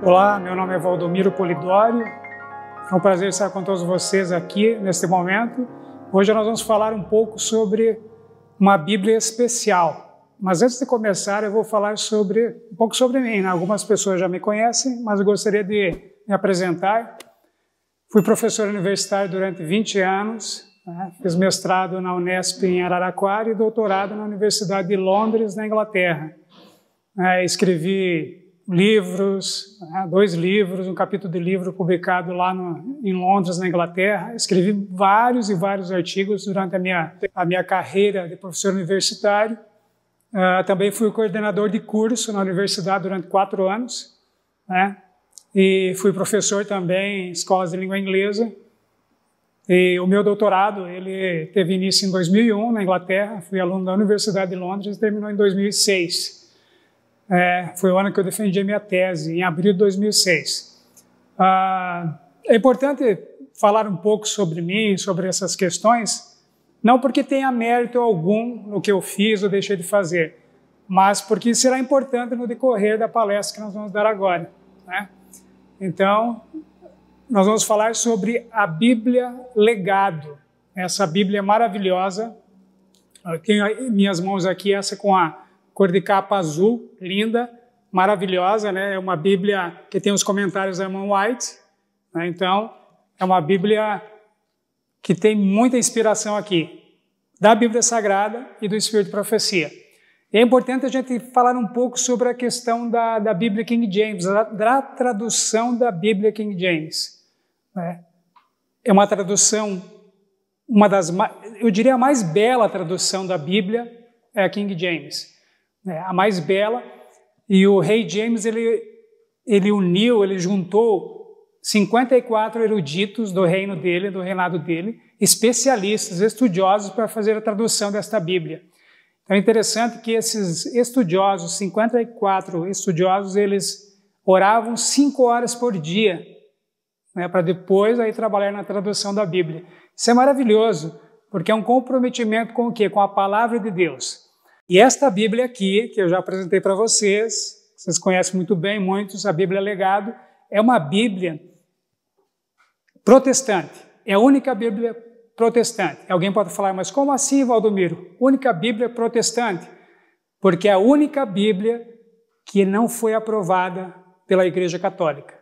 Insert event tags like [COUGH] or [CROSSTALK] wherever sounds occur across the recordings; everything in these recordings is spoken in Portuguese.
Olá, meu nome é Valdomiro Polidório. É um prazer estar com todos vocês aqui neste momento. Hoje nós vamos falar um pouco sobre uma Bíblia especial. Mas antes de começar, eu vou falar sobre um pouco sobre mim. Né? Algumas pessoas já me conhecem, mas eu gostaria de me apresentar. Fui professor universitário durante 20 anos, né? fiz mestrado na Unesp em Araraquara e doutorado na Universidade de Londres, na Inglaterra. É, escrevi livros, né, dois livros, um capítulo de livro publicado lá no, em Londres, na Inglaterra. Escrevi vários e vários artigos durante a minha, a minha carreira de professor universitário. Uh, também fui coordenador de curso na universidade durante quatro anos, né? E fui professor também em escolas de língua inglesa. E o meu doutorado, ele teve início em 2001 na Inglaterra, fui aluno da Universidade de Londres e terminou em 2006. É, foi o ano que eu defendi a minha tese, em abril de 2006. Ah, é importante falar um pouco sobre mim, sobre essas questões, não porque tenha mérito algum no que eu fiz ou deixei de fazer, mas porque será importante no decorrer da palestra que nós vamos dar agora. Né? Então, nós vamos falar sobre a Bíblia Legado, essa Bíblia maravilhosa. Eu tenho em minhas mãos aqui essa com a cor de capa azul, linda, maravilhosa, né? É uma Bíblia que tem os comentários da irmã White, né? então é uma Bíblia que tem muita inspiração aqui da Bíblia Sagrada e do Espírito de Profecia. E é importante a gente falar um pouco sobre a questão da, da Bíblia King James, da, da tradução da Bíblia King James. Né? É uma tradução, uma das, eu diria a mais bela tradução da Bíblia é a King James né, a mais bela. E o rei James ele, ele uniu, ele juntou 54 eruditos do reino dele, do reinado dele, especialistas, estudiosos para fazer a tradução desta Bíblia. Então é interessante que esses estudiosos, 54 estudiosos, eles oravam cinco horas por dia, né, para depois aí trabalhar na tradução da Bíblia. Isso é maravilhoso, porque é um comprometimento com o quê? Com a palavra de Deus. E esta Bíblia aqui, que eu já apresentei para vocês, vocês conhecem muito bem, muitos, a Bíblia Legado, é uma Bíblia protestante. É a única Bíblia protestante. Alguém pode falar, mas como assim, Valdomiro? Única Bíblia protestante? Porque é a única Bíblia que não foi aprovada pela Igreja Católica.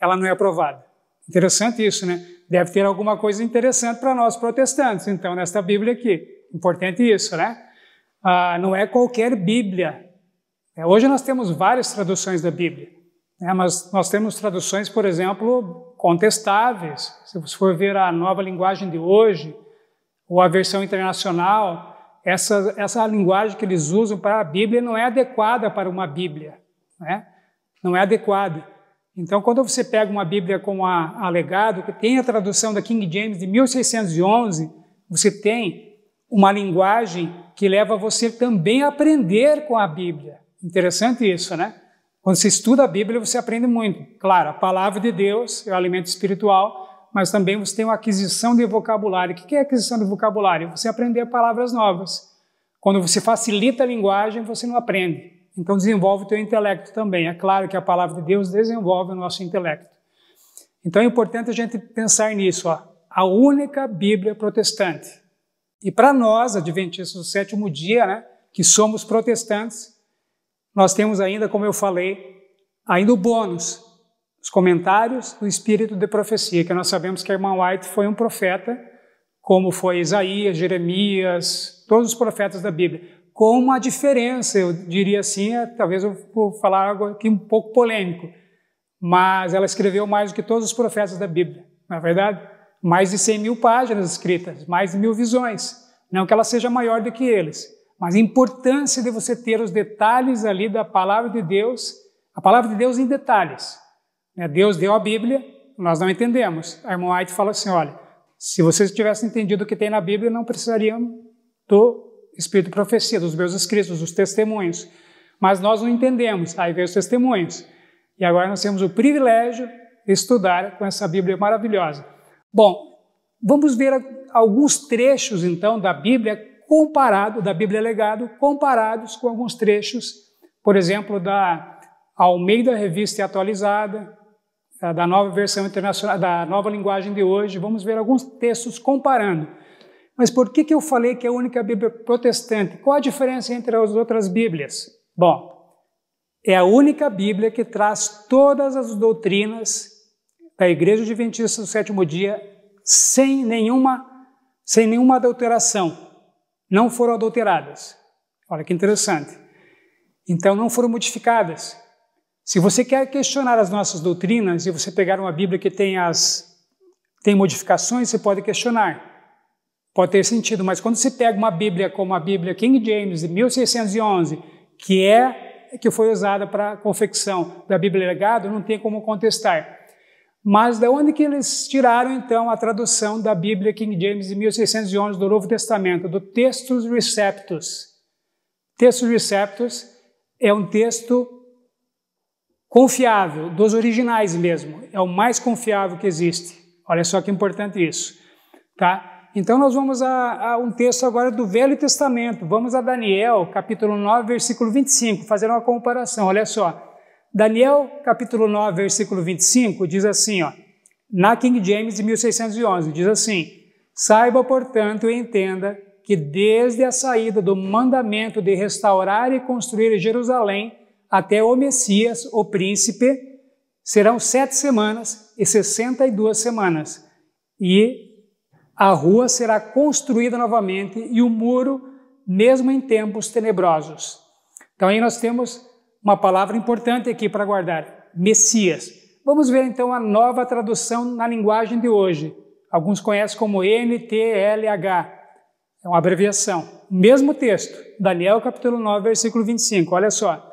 Ela não é aprovada. Interessante isso, né? Deve ter alguma coisa interessante para nós protestantes, então, nesta Bíblia aqui. Importante isso, né? ah, não é qualquer Bíblia. É, hoje nós temos várias traduções da Bíblia, né, mas nós temos traduções, por exemplo, contestáveis. Se você for ver a nova linguagem de hoje, ou a versão internacional, essa, essa linguagem que eles usam para a Bíblia não é adequada para uma Bíblia. Né? Não é adequada. Então, quando você pega uma Bíblia com a, a Legado, que tem a tradução da King James de 1611, você tem uma linguagem que leva você também a aprender com a Bíblia. Interessante isso, né? Quando você estuda a Bíblia, você aprende muito. Claro, a palavra de Deus é o alimento espiritual, mas também você tem uma aquisição de vocabulário. O que é aquisição de vocabulário? Você aprender palavras novas. Quando você facilita a linguagem, você não aprende. Então desenvolve o teu intelecto também. É claro que a palavra de Deus desenvolve o nosso intelecto. Então é importante a gente pensar nisso. Ó. A única Bíblia protestante e para nós, adventistas do sétimo dia, né, que somos protestantes, nós temos ainda, como eu falei, ainda o bônus, os comentários do Espírito de Profecia, que nós sabemos que a irmã White foi um profeta, como foi Isaías, Jeremias, todos os profetas da Bíblia, com uma diferença, eu diria assim, é, talvez eu vou falar algo aqui um pouco polêmico, mas ela escreveu mais do que todos os profetas da Bíblia, não é verdade? mais de 100 mil páginas escritas, mais de mil visões. Não que ela seja maior do que eles, mas a importância de você ter os detalhes ali da palavra de Deus, a palavra de Deus em detalhes. Né, Deus deu a Bíblia, nós não entendemos. A irmã White fala assim: olha, se vocês tivessem entendido o que tem na Bíblia, não precisariam do Espírito de Profecia, dos meus escritos, dos testemunhos. Mas nós não entendemos, aí vem os testemunhos. E agora nós temos o privilégio de estudar com essa Bíblia maravilhosa. Bom, vamos ver alguns trechos então da Bíblia comparado da Bíblia Legado comparados com alguns trechos, por exemplo, da Almeida Revista Atualizada, da Nova Versão Internacional, da Nova Linguagem de hoje. Vamos ver alguns textos comparando. Mas por que que eu falei que é a única Bíblia protestante? Qual a diferença entre as outras Bíblias? Bom, é a única Bíblia que traz todas as doutrinas da Igreja Adventista do Sétimo Dia sem nenhuma, sem nenhuma adulteração. Não foram adulteradas. Olha que interessante. Então não foram modificadas. Se você quer questionar as nossas doutrinas e você pegar uma Bíblia que tem as tem modificações, você pode questionar. Pode ter sentido, mas quando se pega uma Bíblia como a Bíblia King James de 1611, que é que foi usada para a confecção da Bíblia Legado, não tem como contestar. Mas de onde que eles tiraram então a tradução da Bíblia King James de 1611 do Novo Testamento, do Textus Receptus? Textus Receptus é um texto confiável, dos originais mesmo, é o mais confiável que existe. Olha só que importante isso, tá? Então nós vamos a, a um texto agora do Velho Testamento. Vamos a Daniel, capítulo 9, versículo 25, fazer uma comparação. Olha só. Daniel, capítulo 9, versículo 25, diz assim, ó, na King James de 1611, diz assim: Saiba, portanto, e entenda que desde a saída do mandamento de restaurar e construir Jerusalém até o Messias, o príncipe, serão sete semanas e sessenta e duas semanas. E a rua será construída novamente e o muro, mesmo em tempos tenebrosos. Então aí nós temos uma palavra importante aqui para guardar: Messias. Vamos ver então a nova tradução na linguagem de hoje. Alguns conhecem como NTLH. É uma abreviação. Mesmo texto, Daniel capítulo 9, versículo 25. Olha só.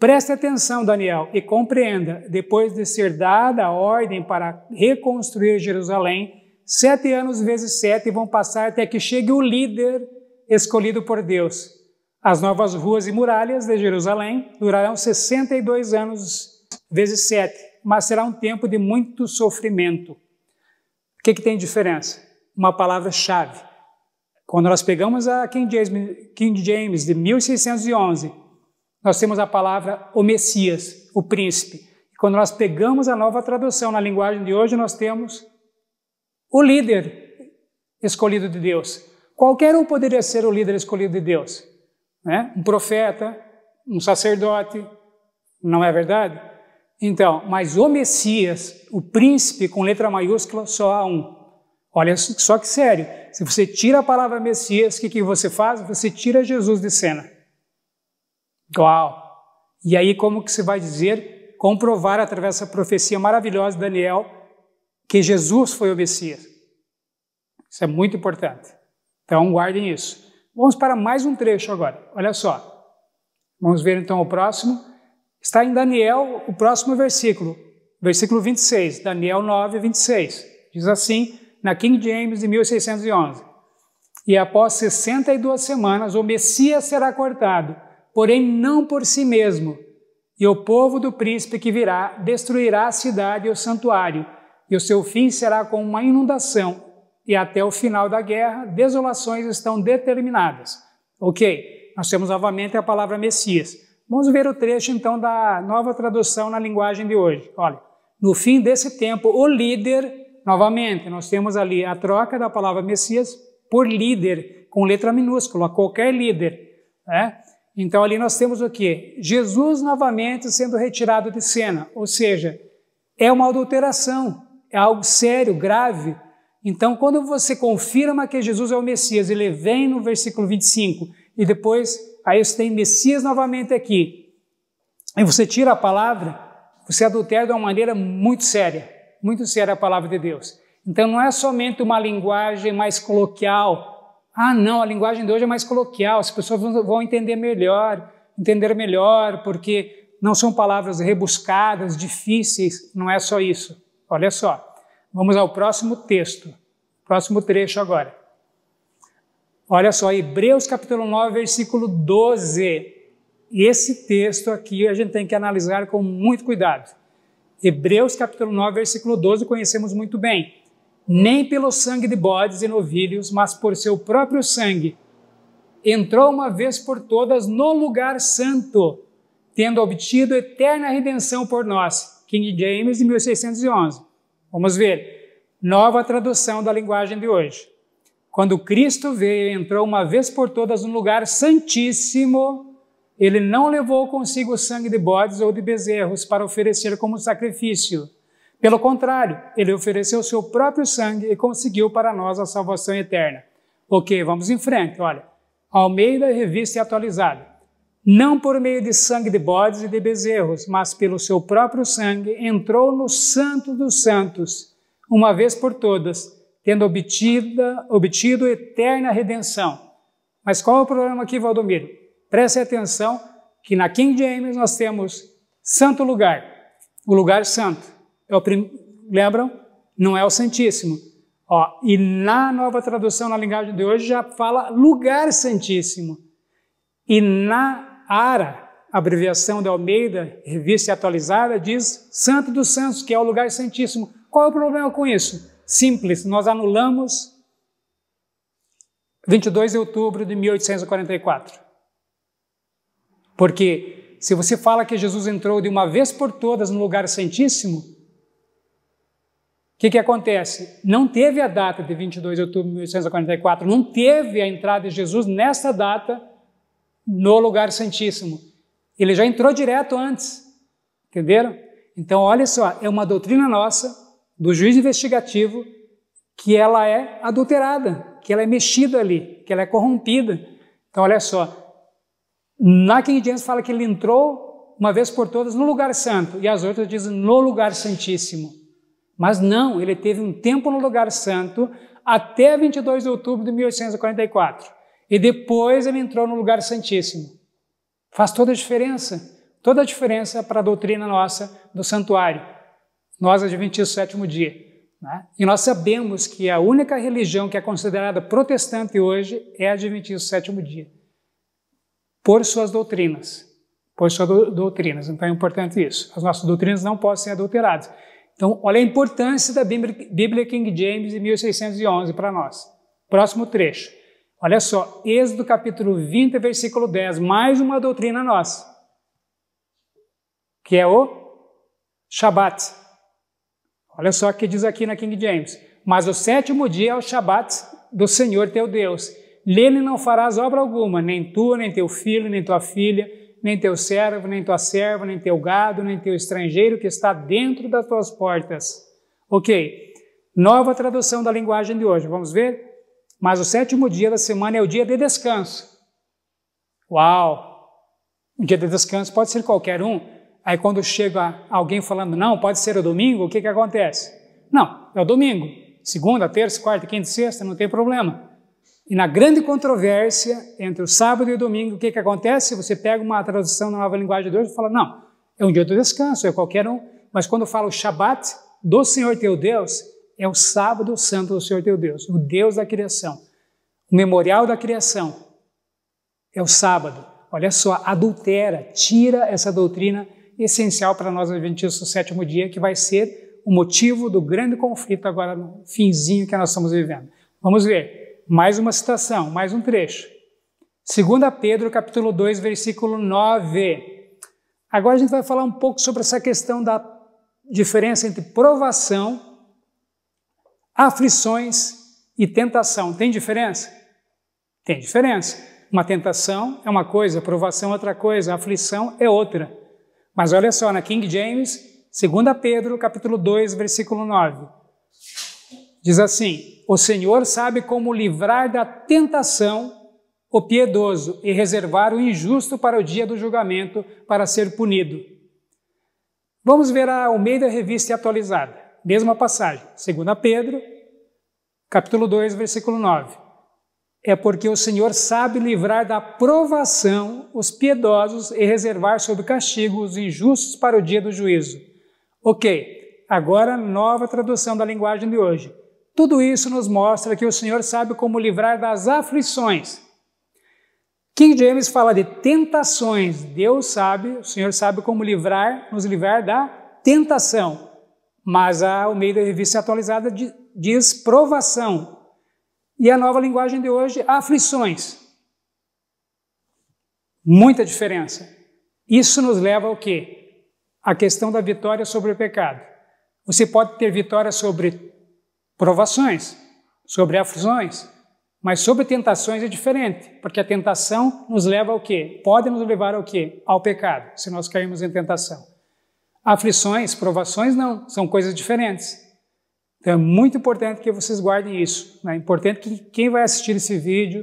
Preste atenção, Daniel, e compreenda: depois de ser dada a ordem para reconstruir Jerusalém, sete anos vezes sete vão passar até que chegue o líder escolhido por Deus, as novas ruas e muralhas de Jerusalém durarão 62 anos, vezes 7, mas será um tempo de muito sofrimento. O que, que tem diferença? Uma palavra-chave. Quando nós pegamos a King James, King James de 1611, nós temos a palavra o Messias, o príncipe. Quando nós pegamos a nova tradução na linguagem de hoje, nós temos o líder escolhido de Deus. Qualquer um poderia ser o líder escolhido de Deus né? um profeta, um sacerdote, não é verdade? Então, mas o Messias, o príncipe com letra maiúscula, só há um. Olha só que sério. Se você tira a palavra Messias, o que, que você faz? Você tira Jesus de cena. Uau! E aí, como que você vai dizer, comprovar através dessa profecia maravilhosa de Daniel, que Jesus foi o Messias? Isso é muito importante. Então, guardem isso. Vamos para mais um trecho agora. Olha só. Vamos ver então o próximo. Está em Daniel, o próximo versículo, versículo 26, Daniel 9, 26. Diz assim, na King James de 1611. E após 62 semanas, o Messias será cortado, porém não por si mesmo. E o povo do príncipe que virá destruirá a cidade e o santuário, e o seu fim será como uma inundação, e até o final da guerra, desolações estão determinadas. Ok, nós temos novamente a palavra Messias. Vamos ver o trecho então da nova tradução na linguagem de hoje. Olha, no fim desse tempo, o líder, novamente, nós temos ali a troca da palavra Messias por líder, com letra minúscula, qualquer líder. Né? Então ali nós temos o que? Jesus novamente sendo retirado de cena, ou seja, é uma adulteração, é algo sério, grave então, quando você confirma que Jesus é o Messias, ele vem no versículo 25, e depois, aí você tem Messias novamente aqui, e você tira a palavra, você adultera de uma maneira muito séria, muito séria a palavra de Deus. Então, não é somente uma linguagem mais coloquial. Ah, não, a linguagem de hoje é mais coloquial, as pessoas vão entender melhor, entender melhor, porque não são palavras rebuscadas, difíceis, não é só isso. Olha só. Vamos ao próximo texto, próximo trecho agora. Olha só, Hebreus capítulo 9, versículo 12. Esse texto aqui a gente tem que analisar com muito cuidado. Hebreus capítulo 9, versículo 12, conhecemos muito bem. Nem pelo sangue de bodes e novilhos, mas por seu próprio sangue. Entrou uma vez por todas no lugar santo, tendo obtido eterna redenção por nós. King James, de 1611. Vamos ver. Nova tradução da linguagem de hoje. Quando Cristo veio e entrou uma vez por todas no lugar santíssimo, ele não levou consigo o sangue de bodes ou de bezerros para oferecer como sacrifício. Pelo contrário, ele ofereceu o seu próprio sangue e conseguiu para nós a salvação eterna. Ok, vamos em frente, olha. Almeida, revista e atualizada não por meio de sangue de bodes e de bezerros, mas pelo seu próprio sangue, entrou no Santo dos Santos, uma vez por todas, tendo obtida, obtido eterna redenção. Mas qual é o problema aqui, Valdomiro? Preste atenção que na King James nós temos santo lugar, o lugar santo. É o prim... Lembram? Não é o Santíssimo. Ó, e na nova tradução, na linguagem de hoje, já fala lugar santíssimo. E na ARA, abreviação da Almeida, revista atualizada, diz Santo dos Santos, que é o lugar santíssimo. Qual é o problema com isso? Simples, nós anulamos 22 de outubro de 1844. Porque se você fala que Jesus entrou de uma vez por todas no lugar santíssimo, o que, que acontece? Não teve a data de 22 de outubro de 1844, não teve a entrada de Jesus nessa data no lugar santíssimo. Ele já entrou direto antes, entenderam? Então, olha só, é uma doutrina nossa, do juiz investigativo, que ela é adulterada, que ela é mexida ali, que ela é corrompida. Então, olha só, na King James fala que ele entrou uma vez por todas no lugar santo, e as outras dizem no lugar santíssimo. Mas não, ele teve um tempo no lugar santo até 22 de outubro de 1844. E depois ele entrou no lugar santíssimo. Faz toda a diferença. Toda a diferença para a doutrina nossa do santuário. Nós, Adventistas do sétimo dia. Né? E nós sabemos que a única religião que é considerada protestante hoje é a Adventista do sétimo dia. Por suas doutrinas. Por suas do doutrinas. Então é importante isso. As nossas doutrinas não podem ser adulteradas. Então, olha a importância da Bíblia King James de 1611 para nós. Próximo trecho. Olha só, Êxodo capítulo 20, versículo 10, mais uma doutrina nossa, que é o Shabat. Olha só o que diz aqui na King James. Mas o sétimo dia é o Shabat do Senhor teu Deus. Nele não farás obra alguma, nem tu, nem teu filho, nem tua filha, nem teu servo, nem tua serva, nem teu gado, nem teu estrangeiro que está dentro das tuas portas. Ok, nova tradução da linguagem de hoje, vamos ver? Mas o sétimo dia da semana é o dia de descanso. Uau! O dia de descanso pode ser qualquer um. Aí quando chega alguém falando, não, pode ser o domingo, o que, que acontece? Não, é o domingo. Segunda, terça, quarta, quinta, sexta, não tem problema. E na grande controvérsia entre o sábado e o domingo, o que, que acontece? Você pega uma tradução na nova linguagem de hoje e fala, não, é um dia de descanso, é qualquer um. Mas quando fala o Shabat do Senhor teu Deus, é o sábado santo do Senhor teu Deus, o Deus da criação. O memorial da criação é o sábado. Olha só, adultera, tira essa doutrina essencial para nós adventistas do sétimo dia, que vai ser o motivo do grande conflito agora no finzinho que nós estamos vivendo. Vamos ver, mais uma citação, mais um trecho. 2 Pedro, capítulo 2, versículo 9. Agora a gente vai falar um pouco sobre essa questão da diferença entre provação aflições e tentação. Tem diferença? Tem diferença. Uma tentação é uma coisa, provação é outra coisa, aflição é outra. Mas olha só, na King James, 2 Pedro, capítulo 2, versículo 9, diz assim: O Senhor sabe como livrar da tentação o piedoso e reservar o injusto para o dia do julgamento para ser punido. Vamos ver a Almeida Revista Atualizada. Mesma passagem, 2 Pedro, capítulo 2, versículo 9. É porque o Senhor sabe livrar da provação os piedosos e reservar sob castigo os injustos para o dia do juízo. Ok, agora nova tradução da linguagem de hoje. Tudo isso nos mostra que o Senhor sabe como livrar das aflições. King James fala de tentações. Deus sabe, o Senhor sabe como livrar, nos livrar da tentação. Mas a Almeida Revista é Atualizada diz provação. E a nova linguagem de hoje, aflições. Muita diferença. Isso nos leva ao quê? A questão da vitória sobre o pecado. Você pode ter vitória sobre provações, sobre aflições, mas sobre tentações é diferente, porque a tentação nos leva ao quê? Pode nos levar ao quê? Ao pecado, se nós caímos em tentação. Aflições, provações, não, são coisas diferentes. Então é muito importante que vocês guardem isso. Né? É importante que quem vai assistir esse vídeo,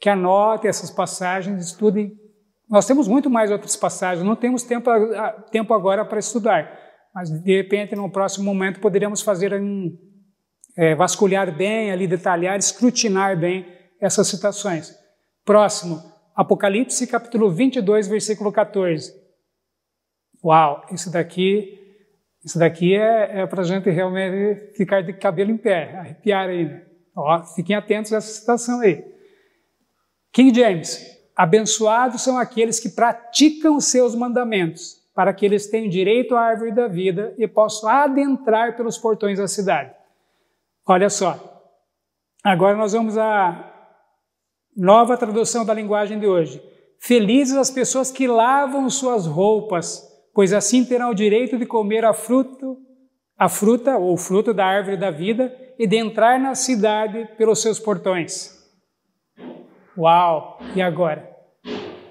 que anote essas passagens, estudem. Nós temos muito mais outras passagens, não temos tempo, tempo agora para estudar, mas de repente, no próximo momento, poderíamos fazer um, é, vasculhar bem, ali detalhar, escrutinar bem essas citações. Próximo, Apocalipse capítulo 22, versículo 14 uau, isso daqui, isso daqui é, é para a gente realmente ficar de cabelo em pé, arrepiar aí. Ó, fiquem atentos a essa citação aí. King James, abençoados são aqueles que praticam os seus mandamentos, para que eles tenham direito à árvore da vida e possam adentrar pelos portões da cidade. Olha só, agora nós vamos à nova tradução da linguagem de hoje. Felizes as pessoas que lavam suas roupas pois assim terá o direito de comer a fruto, a fruta ou o fruto da árvore da vida e de entrar na cidade pelos seus portões. Uau! E agora?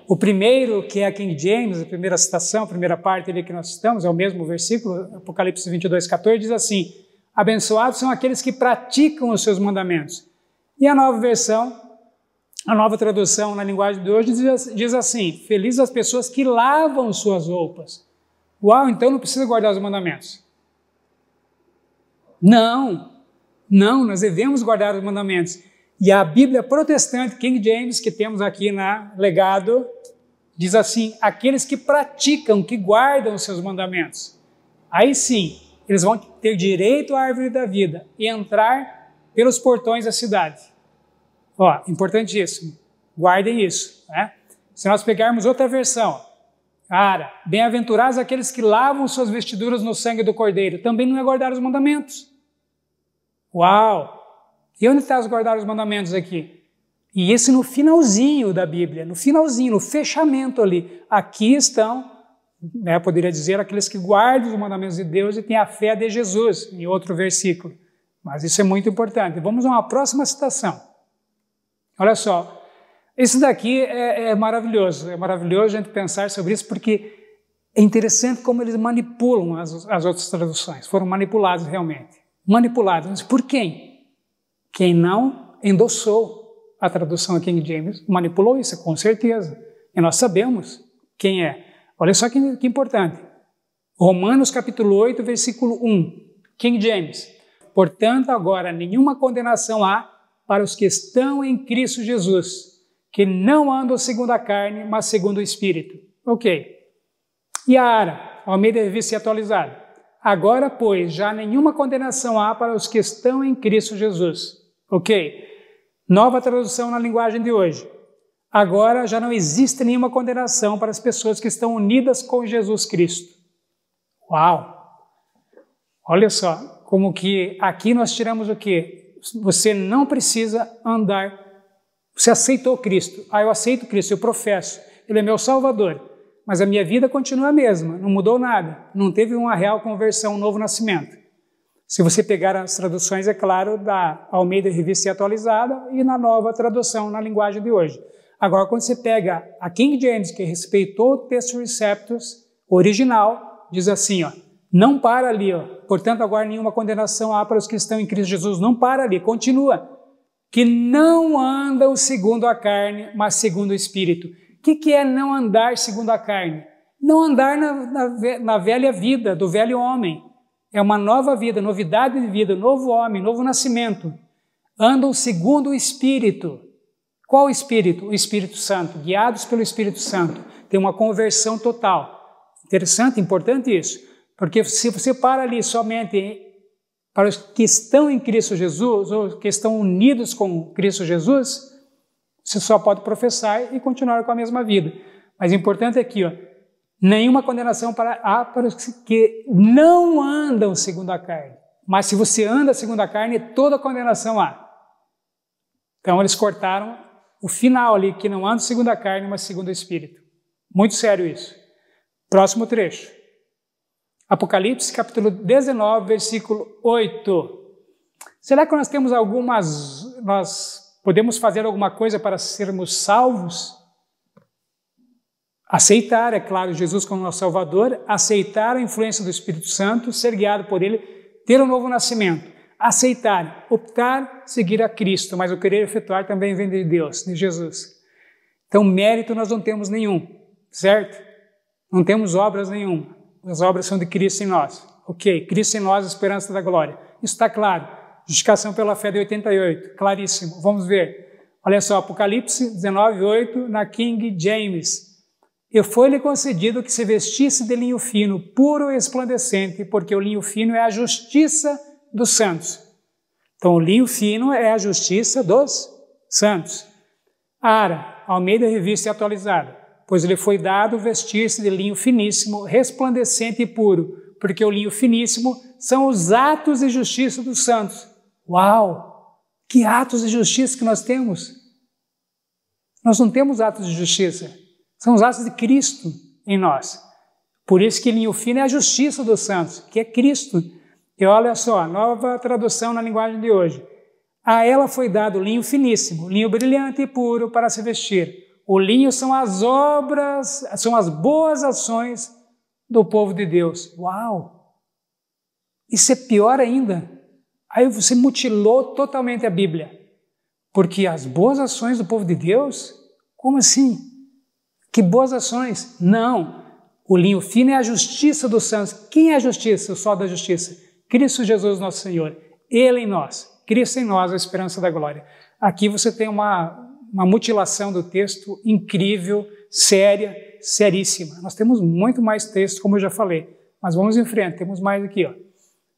O primeiro, que é a King James, a primeira citação, a primeira parte ali que nós citamos, é o mesmo versículo, Apocalipse 22, 14, diz assim: Abençoados são aqueles que praticam os seus mandamentos. E a nova versão, a nova tradução na linguagem de hoje, diz, diz assim: Felizes as pessoas que lavam suas roupas, Uau, então não precisa guardar os mandamentos. Não, não, nós devemos guardar os mandamentos. E a Bíblia protestante, King James, que temos aqui na legado, diz assim: aqueles que praticam, que guardam os seus mandamentos, aí sim, eles vão ter direito à árvore da vida e entrar pelos portões da cidade. Ó, importantíssimo, guardem isso, né? Se nós pegarmos outra versão, Cara, bem-aventurados aqueles que lavam suas vestiduras no sangue do cordeiro, também não é guardar os mandamentos. Uau! E onde está guardar os mandamentos aqui? E esse no finalzinho da Bíblia, no finalzinho, no fechamento ali. Aqui estão, né, poderia dizer, aqueles que guardam os mandamentos de Deus e têm a fé de Jesus, em outro versículo. Mas isso é muito importante. Vamos a uma próxima citação. Olha só, isso daqui é, é, maravilhoso, é maravilhoso a gente pensar sobre isso, porque é interessante como eles manipulam as, as outras traduções. Foram manipulados realmente. Manipulados, mas por quem? Quem não endossou a tradução a King James manipulou isso, com certeza. E nós sabemos quem é. Olha só que, que importante. Romanos capítulo 8, versículo 1. King James. Portanto, agora nenhuma condenação há para os que estão em Cristo Jesus que não andam segundo a carne, mas segundo o Espírito. Ok. E a Ara, Almeida Revista ser atualizada. Agora, pois, já nenhuma condenação há para os que estão em Cristo Jesus. Ok. Nova tradução na linguagem de hoje. Agora já não existe nenhuma condenação para as pessoas que estão unidas com Jesus Cristo. Uau! Olha só, como que aqui nós tiramos o que? Você não precisa andar você aceitou Cristo. Ah, eu aceito Cristo, eu professo. Ele é meu Salvador. Mas a minha vida continua a mesma, não mudou nada. Não teve uma real conversão, um novo nascimento. Se você pegar as traduções, é claro, da Almeida Revista Atualizada e na nova tradução, na linguagem de hoje. Agora, quando você pega a King James, que respeitou o texto Receptus original, diz assim, ó, não para ali, ó. portanto agora nenhuma condenação há para os que estão em Cristo Jesus, não para ali, continua que não andam segundo a carne, mas segundo o Espírito. O que, que é não andar segundo a carne? Não andar na, na, na velha vida, do velho homem. É uma nova vida, novidade de vida, novo homem, novo nascimento. Andam segundo o Espírito. Qual o Espírito? O Espírito Santo, guiados pelo Espírito Santo. Tem uma conversão total. Interessante, importante isso. Porque se você para ali somente para os que estão em Cristo Jesus, ou que estão unidos com Cristo Jesus, você só pode professar e continuar com a mesma vida. Mas o importante é que ó, nenhuma condenação para, há para os que não andam segundo a carne. Mas se você anda segundo a carne, toda condenação há. Então eles cortaram o final ali, que não anda segundo a carne, mas segundo o Espírito. Muito sério isso. Próximo trecho. Apocalipse capítulo 19, versículo 8. Será que nós temos algumas nós podemos fazer alguma coisa para sermos salvos? Aceitar, é claro, Jesus como nosso Salvador, aceitar a influência do Espírito Santo, ser guiado por ele, ter um novo nascimento, aceitar, optar, seguir a Cristo, mas o querer efetuar também vem de Deus, de Jesus. Então, mérito nós não temos nenhum, certo? Não temos obras nenhuma as obras são de Cristo em nós. Ok, Cristo em nós, a esperança da glória. Isso está claro. Justificação pela fé de 88, claríssimo. Vamos ver. Olha só, Apocalipse 19, 8, na King James. E foi-lhe concedido que se vestisse de linho fino, puro e resplandecente, porque o linho fino é a justiça dos santos. Então, o linho fino é a justiça dos santos. Ara, Almeida Revista Atualizada pois lhe foi dado vestir-se de linho finíssimo, resplandecente e puro, porque o linho finíssimo são os atos de justiça dos santos. Uau! Que atos de justiça que nós temos! Nós não temos atos de justiça, são os atos de Cristo em nós. Por isso que linho fino é a justiça dos santos, que é Cristo. E olha só, nova tradução na linguagem de hoje. A ela foi dado linho finíssimo, linho brilhante e puro para se vestir o linho são as obras, são as boas ações do povo de Deus. Uau! Isso é pior ainda. Aí você mutilou totalmente a Bíblia. Porque as boas ações do povo de Deus? Como assim? Que boas ações? Não. O linho fino é a justiça dos santos. Quem é a justiça? O sol da justiça. Cristo Jesus, nosso Senhor. Ele em nós. Cristo em nós, a esperança da glória. Aqui você tem uma, uma mutilação do texto incrível, séria, seríssima. Nós temos muito mais texto, como eu já falei, mas vamos em frente, temos mais aqui. Ó.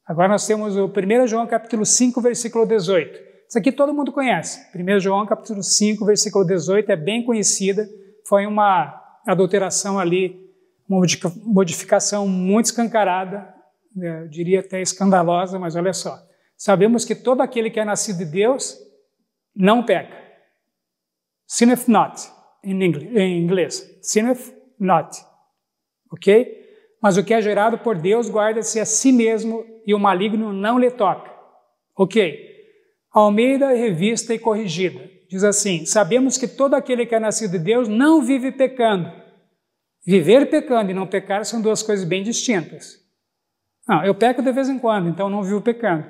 Agora nós temos o 1 João capítulo 5, versículo 18. Isso aqui todo mundo conhece. 1 João capítulo 5, versículo 18 é bem conhecida. Foi uma adulteração ali, uma modificação muito escancarada, né, eu diria até escandalosa, mas olha só. Sabemos que todo aquele que é nascido de Deus não peca. Sineth not, em, inglês. Sineth not. Ok? Mas o que é gerado por Deus guarda-se a si mesmo e o maligno não lhe toca. Ok. Almeida, revista e corrigida. Diz assim: Sabemos que todo aquele que é nascido de Deus não vive pecando. Viver pecando e não pecar são duas coisas bem distintas. Não, ah, eu peco de vez em quando, então não vivo pecando.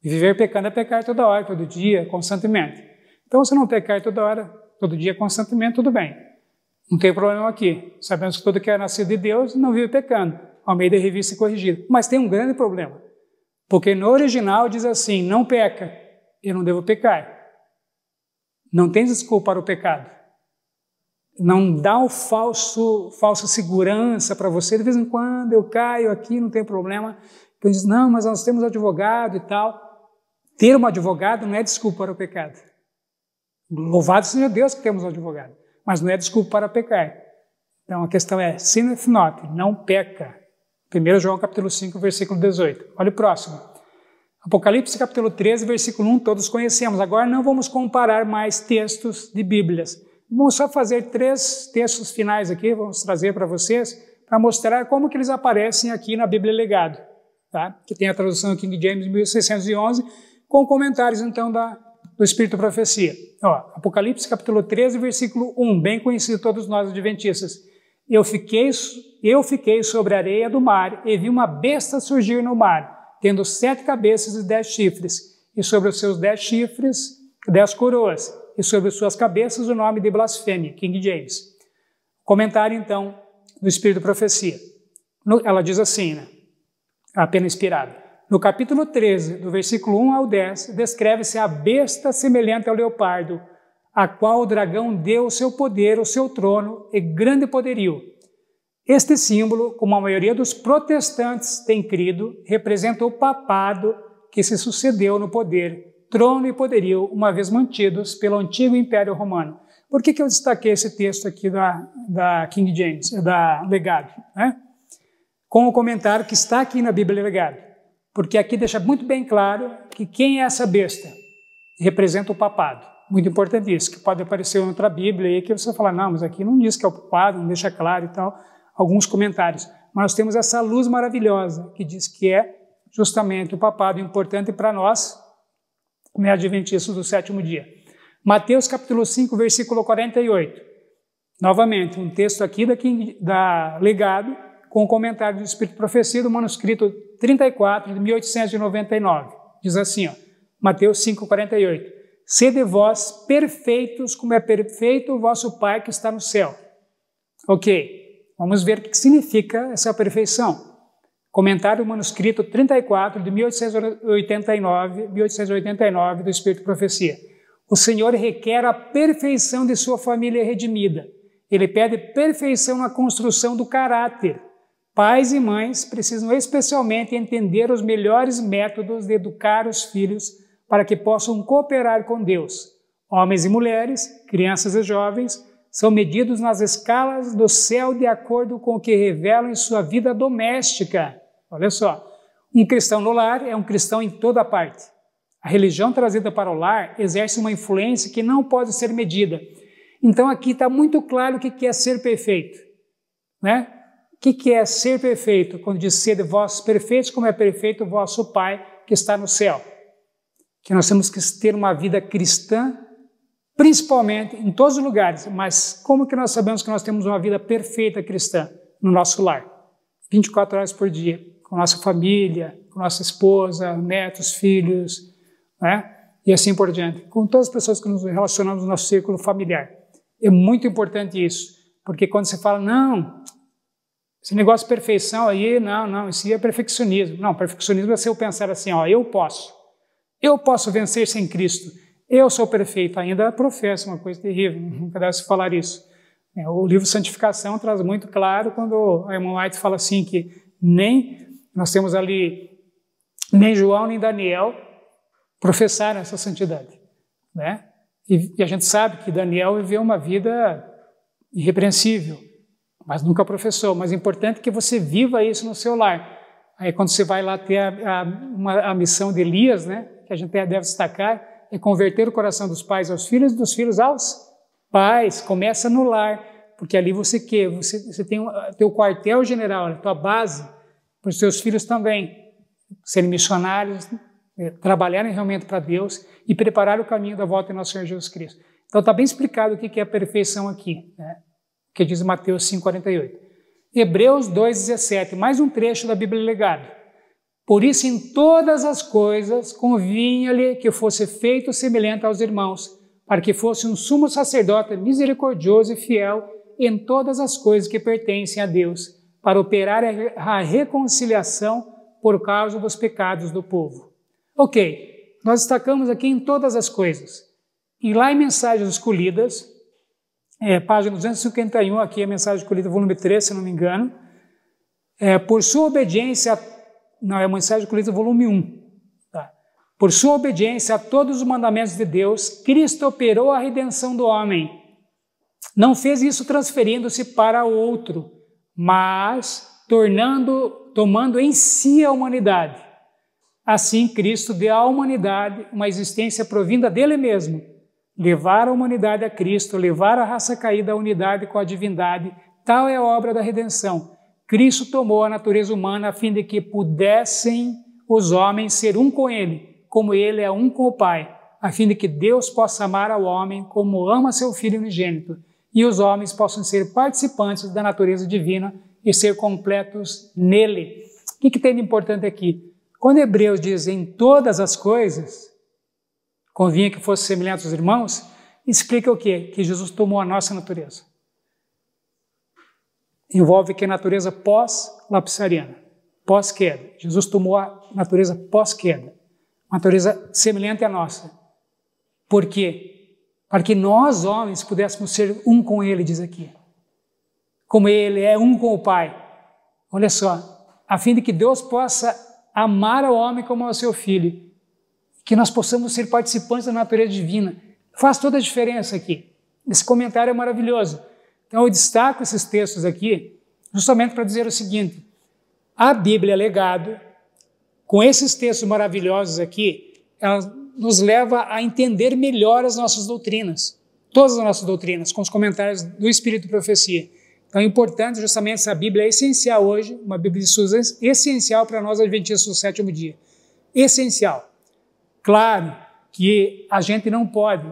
Viver pecando é pecar toda hora, todo dia, constantemente. Então, se não pecar toda hora, todo dia constantemente, tudo bem. Não tem problema aqui. Sabemos que todo que é nascido de Deus não vive pecando. Almeida é Revista e Corrigida. Mas tem um grande problema. Porque no original diz assim: não peca, eu não devo pecar. Não tem desculpa para o pecado. Não dá o falso, falsa segurança para você. De vez em quando eu caio aqui, não tem problema. Então diz: não, mas nós temos advogado e tal. Ter um advogado não é desculpa para o pecado. Louvado seja Deus que temos um advogado, mas não é desculpa para pecar. Então a questão é sineth not, não peca. 1 João capítulo 5, versículo 18. Olha o próximo. Apocalipse capítulo 13, versículo 1, todos conhecemos. Agora não vamos comparar mais textos de Bíblias. Vamos só fazer três textos finais aqui, vamos trazer para vocês, para mostrar como que eles aparecem aqui na Bíblia Legado, tá? que tem a tradução King James 1611, com comentários então da do Espírito Profecia. Ó, Apocalipse capítulo 13, versículo 1, bem conhecido todos nós adventistas. Eu fiquei, eu fiquei sobre a areia do mar e vi uma besta surgir no mar, tendo sete cabeças e dez chifres, e sobre os seus dez chifres, dez coroas, e sobre suas cabeças o nome de blasfêmia, King James. Comentário, então, do Espírito Profecia. Ela diz assim, né? Apenas inspirada. No capítulo 13, do versículo 1 ao 10, descreve-se a besta semelhante ao leopardo, a qual o dragão deu o seu poder, o seu trono e grande poderio. Este símbolo, como a maioria dos protestantes tem crido, representa o papado que se sucedeu no poder, trono e poderio, uma vez mantidos pelo antigo Império Romano. Por que, que eu destaquei esse texto aqui da, da King James, da Legado? Né? Com o comentário que está aqui na Bíblia Legado porque aqui deixa muito bem claro que quem é essa besta representa o papado. Muito importante isso, que pode aparecer em outra Bíblia aí que você fala, não, mas aqui não diz que é o papado, não deixa claro e tal, alguns comentários. Mas nós temos essa luz maravilhosa que diz que é justamente o papado importante para nós, né, adventistas do sétimo dia. Mateus capítulo 5, versículo 48. Novamente, um texto aqui da, da Legado, com o comentário do Espírito Profecia, do manuscrito 34 de 1899. Diz assim, ó, Mateus 5:48. Sede vós perfeitos, como é perfeito o vosso Pai que está no céu. OK. Vamos ver o que significa essa perfeição. Comentário manuscrito 34 de 1889, 1889 do Espírito de Profecia. O Senhor requer a perfeição de sua família redimida. Ele pede perfeição na construção do caráter Pais e mães precisam especialmente entender os melhores métodos de educar os filhos para que possam cooperar com Deus. Homens e mulheres, crianças e jovens, são medidos nas escalas do céu de acordo com o que revelam em sua vida doméstica. Olha só, um cristão no lar é um cristão em toda parte. A religião trazida para o lar exerce uma influência que não pode ser medida. Então aqui está muito claro o que é ser perfeito, né? O que, que é ser perfeito? Quando diz ser de vós perfeitos, como é perfeito o vosso Pai que está no céu. Que nós temos que ter uma vida cristã, principalmente em todos os lugares, mas como que nós sabemos que nós temos uma vida perfeita cristã no nosso lar? 24 horas por dia, com nossa família, com nossa esposa, netos, filhos, né? e assim por diante, com todas as pessoas que nos relacionamos no nosso círculo familiar. É muito importante isso, porque quando você fala, não, esse negócio de perfeição aí, não, não, isso é perfeccionismo. Não, perfeccionismo é se eu pensar assim, ó, eu posso. Eu posso vencer sem Cristo. Eu sou perfeito. Ainda professo uma coisa terrível, [LAUGHS] nunca deve se falar isso. É, o livro Santificação traz muito claro quando a Emma White fala assim que nem nós temos ali nem João nem Daniel professaram essa santidade, né? E, e a gente sabe que Daniel viveu uma vida irrepreensível, mas nunca professou. Mas é importante que você viva isso no seu lar. Aí quando você vai lá ter a, a, uma, a missão de Elias, né, que a gente deve destacar, é converter o coração dos pais aos filhos e dos filhos aos pais. Começa no lar, porque ali você que você, você tem o teu quartel general, a tua base, para os teus filhos também serem missionários, é, trabalharem realmente para Deus e preparar o caminho da volta em nosso Senhor Jesus Cristo. Então está bem explicado o que é a perfeição aqui. Né? que diz Mateus 5,48. Hebreus 2,17, mais um trecho da Bíblia legado. Por isso, em todas as coisas, convinha-lhe que fosse feito semelhante aos irmãos, para que fosse um sumo sacerdote misericordioso e fiel em todas as coisas que pertencem a Deus, para operar a reconciliação por causa dos pecados do povo. Ok, nós destacamos aqui em todas as coisas. E lá em Mensagens Escolhidas, é, página 251, aqui é a mensagem colhida, volume 3, se não me engano. É, por sua obediência, não, é a mensagem colhida, volume 1. Tá? Por sua obediência a todos os mandamentos de Deus, Cristo operou a redenção do homem. Não fez isso transferindo-se para outro, mas tornando, tomando em si a humanidade. Assim, Cristo deu à humanidade uma existência provinda dele mesmo levar a humanidade a Cristo, levar a raça caída à unidade com a divindade. Tal é a obra da redenção. Cristo tomou a natureza humana a fim de que pudessem os homens ser um com Ele, como Ele é um com o Pai, a fim de que Deus possa amar ao homem como ama seu Filho unigênito, e os homens possam ser participantes da natureza divina e ser completos nele. O que, que tem de importante aqui? Quando Hebreus diz em todas as coisas, convinha que fosse semelhante aos irmãos, explica o quê? Que Jesus tomou a nossa natureza. Envolve que a natureza pós-lapsariana, pós-queda. Jesus tomou a natureza pós-queda, natureza semelhante à nossa. Por quê? Para que nós, homens, pudéssemos ser um com Ele, diz aqui. Como Ele é um com o Pai. Olha só, a fim de que Deus possa amar ao homem como ao seu filho que nós possamos ser participantes da natureza divina. Faz toda a diferença aqui. Esse comentário é maravilhoso. Então eu destaco esses textos aqui justamente para dizer o seguinte: a Bíblia legado, com esses textos maravilhosos aqui, ela nos leva a entender melhor as nossas doutrinas, todas as nossas doutrinas, com os comentários do Espírito e Profecia. Então é importante justamente essa Bíblia é essencial hoje, uma Bíblia de Susan, essencial para nós adventistas do sétimo dia. Essencial. Claro que a gente não pode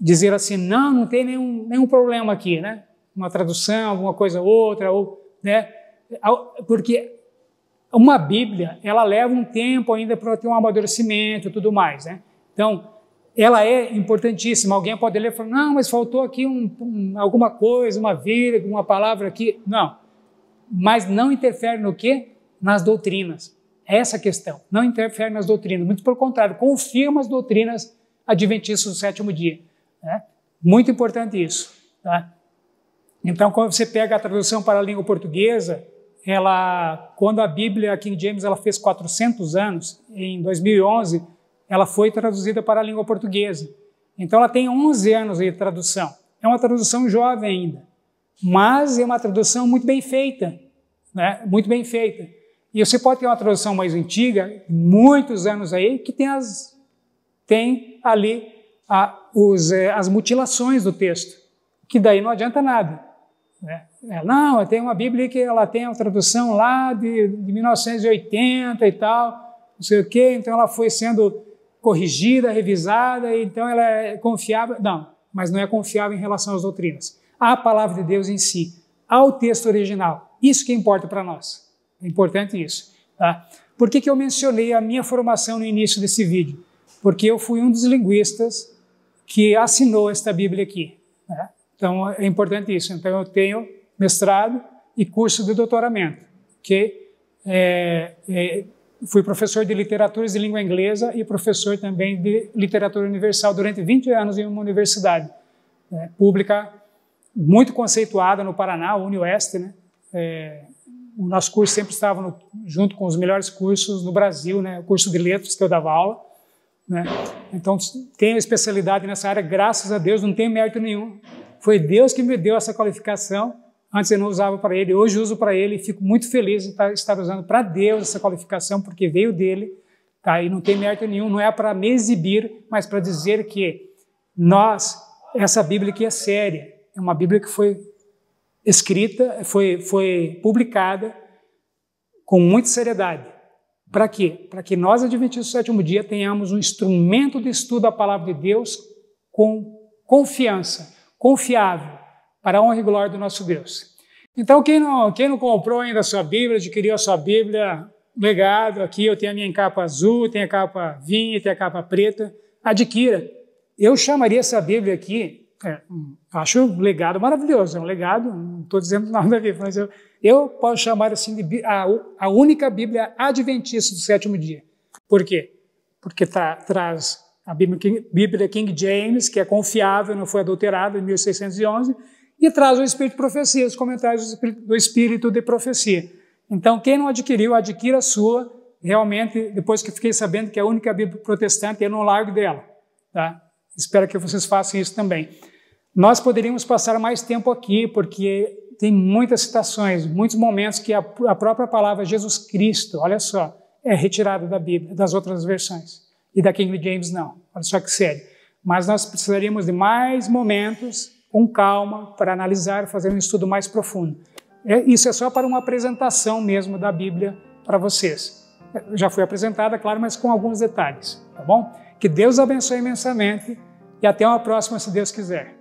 dizer assim, não, não tem nenhum, nenhum problema aqui, né? Uma tradução, alguma coisa outra, ou, né? Porque uma Bíblia, ela leva um tempo ainda para ter um amadurecimento e tudo mais, né? Então, ela é importantíssima. Alguém pode ler e falar, não, mas faltou aqui um, um, alguma coisa, uma vírgula, uma palavra aqui. Não. Mas não interfere no quê? Nas doutrinas essa questão. Não interfere nas doutrinas, muito pelo contrário, confirma as doutrinas adventistas do sétimo dia. Né? Muito importante isso. Tá? Então, quando você pega a tradução para a língua portuguesa, ela, quando a Bíblia a King James ela fez 400 anos, em 2011, ela foi traduzida para a língua portuguesa. Então, ela tem 11 anos de tradução. É uma tradução jovem ainda, mas é uma tradução muito bem feita, né? muito bem feita. E você pode ter uma tradução mais antiga, muitos anos aí, que tem, as, tem ali a, os, eh, as mutilações do texto, que daí não adianta nada. Né? É, não, tem uma Bíblia que ela tem a tradução lá de, de 1980 e tal, não sei o quê, então ela foi sendo corrigida, revisada, então ela é confiável. Não, mas não é confiável em relação às doutrinas. À palavra de Deus em si, ao texto original. Isso que importa para nós. É importante isso. Tá? Por que, que eu mencionei a minha formação no início desse vídeo? Porque eu fui um dos linguistas que assinou esta Bíblia aqui. Né? Então é importante isso. Então eu tenho mestrado e curso de doutoramento, que é, é, fui professor de literaturas de língua inglesa e professor também de literatura universal durante 20 anos em uma universidade né? pública muito conceituada no Paraná, a UniOeste, né? É, o nosso curso sempre estava no, junto com os melhores cursos no Brasil, né? O curso de letras que eu dava aula, né? Então tenho especialidade nessa área, graças a Deus, não tem mérito nenhum. Foi Deus que me deu essa qualificação. Antes eu não usava para ele, hoje uso para ele e fico muito feliz em estar usando para Deus essa qualificação, porque veio dele, tá? E não tem mérito nenhum, não é para me exibir, mas para dizer que nós, essa Bíblia aqui é séria, é uma Bíblia que foi escrita, foi, foi publicada com muita seriedade. Para quê? Para que nós, Adventistas do Sétimo Dia, tenhamos um instrumento de estudo da Palavra de Deus com confiança, confiável, para a honra e glória do nosso Deus. Então, quem não, quem não comprou ainda a sua Bíblia, adquiriu a sua Bíblia, legado aqui, eu tenho a minha em capa azul, tenho a capa vinha, tenho a capa preta, adquira. Eu chamaria essa Bíblia aqui é, hum, acho um legado maravilhoso, é um legado, não estou dizendo [LAUGHS] nada aqui, mas eu, eu posso chamar assim de a, a única Bíblia adventista do sétimo dia. Por quê? Porque tra, traz a Bíblia King, Bíblia King James, que é confiável, não foi adulterada, em 1611, e traz o Espírito de Profecia, os comentários do Espírito de Profecia. Então, quem não adquiriu, adquira a sua. Realmente, depois que fiquei sabendo que é a única Bíblia protestante, eu não largo dela. Tá? Espero que vocês façam isso também. Nós poderíamos passar mais tempo aqui, porque tem muitas citações, muitos momentos que a, a própria palavra Jesus Cristo, olha só, é retirada da Bíblia, das outras versões. E da King James, não. Olha só que sério. Mas nós precisaríamos de mais momentos com calma para analisar, fazer um estudo mais profundo. É, isso é só para uma apresentação mesmo da Bíblia para vocês. Já foi apresentada, claro, mas com alguns detalhes, tá bom? Que Deus abençoe imensamente e até uma próxima, se Deus quiser.